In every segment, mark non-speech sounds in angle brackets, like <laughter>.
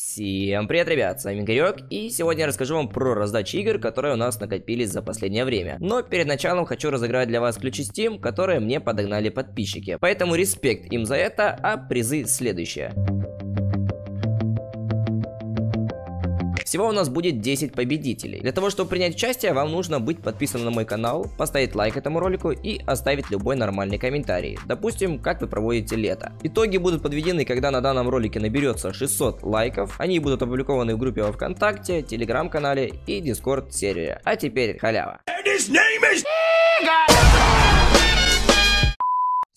Всем привет, ребят, с вами Игорек, и сегодня я расскажу вам про раздачи игр, которые у нас накопились за последнее время. Но перед началом хочу разыграть для вас ключи Steam, которые мне подогнали подписчики, поэтому респект им за это, а призы следующие. Всего у нас будет 10 победителей. Для того, чтобы принять участие, вам нужно быть подписанным на мой канал, поставить лайк этому ролику и оставить любой нормальный комментарий. Допустим, как вы проводите лето. Итоги будут подведены, когда на данном ролике наберется 600 лайков. Они будут опубликованы в группе во Вконтакте, Телеграм-канале и Дискорд-сервере. А теперь халява. And his name is...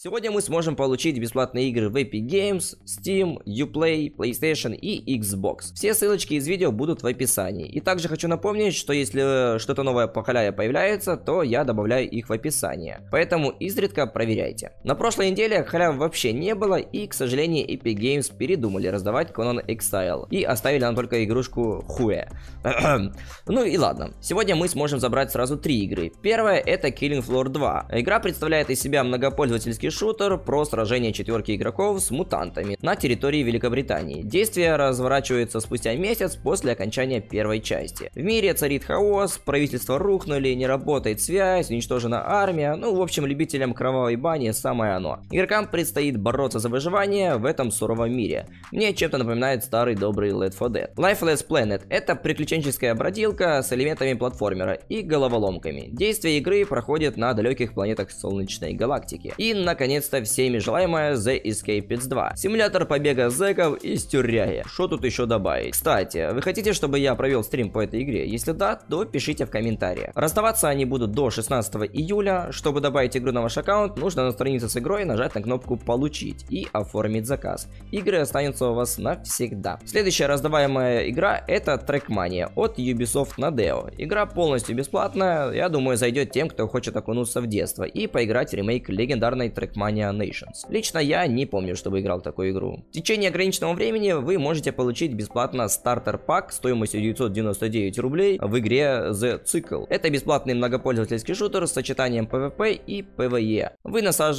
Сегодня мы сможем получить бесплатные игры в Epic Games, Steam, Uplay, PlayStation и Xbox. Все ссылочки из видео будут в описании. И также хочу напомнить, что если э, что-то новое по халяве появляется, то я добавляю их в описание. Поэтому изредка проверяйте. На прошлой неделе халявы вообще не было и, к сожалению, Epic Games передумали раздавать Conan Exile и оставили нам только игрушку Хуэ. <clears throat> ну и ладно. Сегодня мы сможем забрать сразу три игры. Первая это Killing Floor 2. Игра представляет из себя многопользовательский шутер про сражение четверки игроков с мутантами на территории Великобритании. Действие разворачивается спустя месяц после окончания первой части. В мире царит хаос, правительство рухнули, не работает связь, уничтожена армия, ну в общем любителям кровавой бани самое оно. Игрокам предстоит бороться за выживание в этом суровом мире. Мне чем-то напоминает старый добрый Left 4 Dead. Lifeless Planet это приключенческая бродилка с элементами платформера и головоломками. Действие игры проходит на далеких планетах солнечной галактики. И на наконец-то всеми желаемая The Escape 2. Симулятор побега зэков из тюряги. Что тут еще добавить? Кстати, вы хотите, чтобы я провел стрим по этой игре? Если да, то пишите в комментариях. Расставаться они будут до 16 июля. Чтобы добавить игру на ваш аккаунт, нужно на странице с игрой нажать на кнопку «Получить» и оформить заказ. Игры останутся у вас навсегда. Следующая раздаваемая игра это Trackmania от Ubisoft на Deo. Игра полностью бесплатная, я думаю зайдет тем, кто хочет окунуться в детство и поиграть в ремейк легендарной Trackmania Trackmania Nations. Лично я не помню, чтобы играл в такую игру. В течение ограниченного времени вы можете получить бесплатно стартер пак стоимостью 999 рублей в игре The Cycle. Это бесплатный многопользовательский шутер с сочетанием PvP и PvE. Вы насаживаете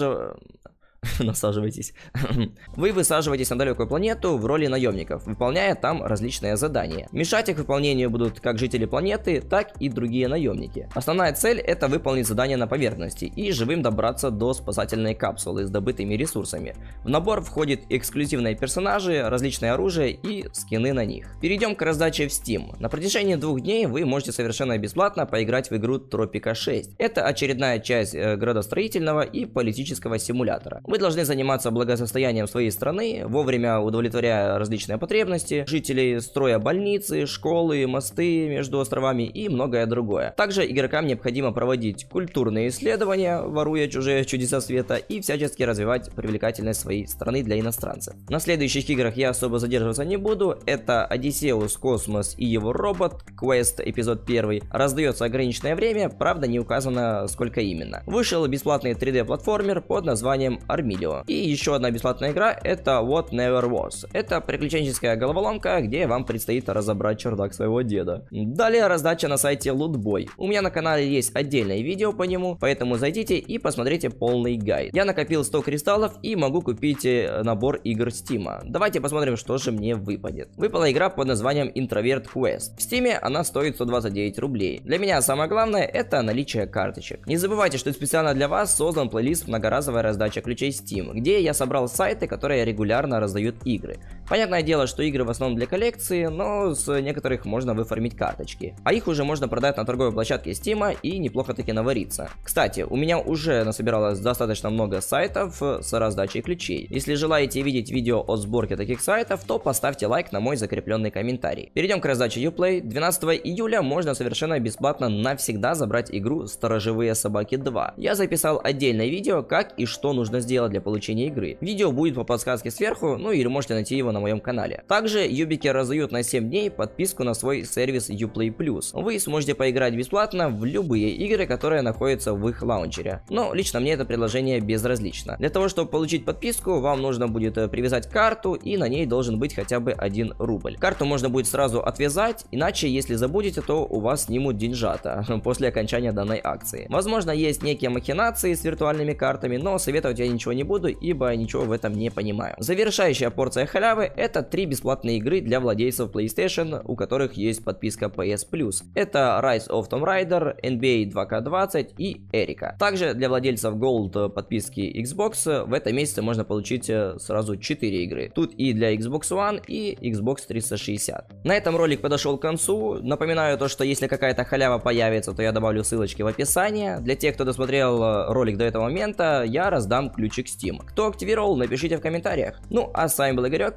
<laughs> насаживайтесь. <laughs> Вы высаживаетесь на далекую планету в роли наемников, выполняя там различные задания. Мешать их выполнению будут как жители планеты, так и другие наемники. Основная цель это выполнить задание на поверхности и живым добраться до спасательной капсулы с добытыми ресурсами. В набор входит эксклюзивные персонажи, различное оружие и скины на них. Перейдем к раздаче в Steam. На протяжении двух дней вы можете совершенно бесплатно поиграть в игру Тропика 6. Это очередная часть э, градостроительного и политического симулятора. Мы должны заниматься благосостоянием своей страны, вовремя удовлетворяя различные потребности жителей, строя больницы, школы, мосты между островами и многое другое. Также игрокам необходимо проводить культурные исследования, воруя чужие чудеса света и всячески развивать привлекательность своей страны для иностранцев. На следующих играх я особо задерживаться не буду. Это Одиссеус, Космос и его робот, квест эпизод 1. Раздается ограниченное время, правда не указано сколько именно. Вышел бесплатный 3D-платформер под названием Arc фармилио. И еще одна бесплатная игра это What Never Was. Это приключенческая головоломка, где вам предстоит разобрать чердак своего деда. Далее раздача на сайте Lootboy. У меня на канале есть отдельное видео по нему, поэтому зайдите и посмотрите полный гайд. Я накопил 100 кристаллов и могу купить э, набор игр Стима. Давайте посмотрим, что же мне выпадет. Выпала игра под названием Introvert Quest. В Стиме она стоит 129 рублей. Для меня самое главное это наличие карточек. Не забывайте, что специально для вас создан плейлист многоразовая раздача ключей Steam, где я собрал сайты, которые регулярно раздают игры. Понятное дело, что игры в основном для коллекции, но с некоторых можно выформить карточки. А их уже можно продать на торговой площадке Steam и неплохо таки навариться. Кстати, у меня уже насобиралось достаточно много сайтов с раздачей ключей. Если желаете видеть видео о сборке таких сайтов, то поставьте лайк на мой закрепленный комментарий. Перейдем к раздаче Uplay. 12 июля можно совершенно бесплатно навсегда забрать игру «Сторожевые собаки 2». Я записал отдельное видео, как и что нужно сделать для получения игры. Видео будет по подсказке сверху, ну или можете найти его на моем канале. Также юбики раздают на 7 дней подписку на свой сервис Uplay+. Вы сможете поиграть бесплатно в любые игры, которые находятся в их лаунчере. Но лично мне это предложение безразлично. Для того, чтобы получить подписку, вам нужно будет э, привязать карту и на ней должен быть хотя бы 1 рубль. Карту можно будет сразу отвязать, иначе если забудете, то у вас снимут деньжата <laughs> после окончания данной акции. Возможно, есть некие махинации с виртуальными картами, но советовать я ничего не буду, ибо ничего в этом не понимаю. Завершающая порция халявы это три бесплатные игры для владельцев PlayStation, у которых есть подписка PS Plus. Это Rise of Tomb Raider, NBA 2K20 и Эрика. Также для владельцев Gold подписки Xbox в этом месяце можно получить э, сразу 4 игры. Тут и для Xbox One, и Xbox 360. На этом ролик подошел к концу. Напоминаю то, что если какая-то халява появится, то я добавлю ссылочки в описании. Для тех, кто досмотрел э, ролик до этого момента, я раздам ключик Steam. Кто активировал, напишите в комментариях. Ну, а с вами был Игорек,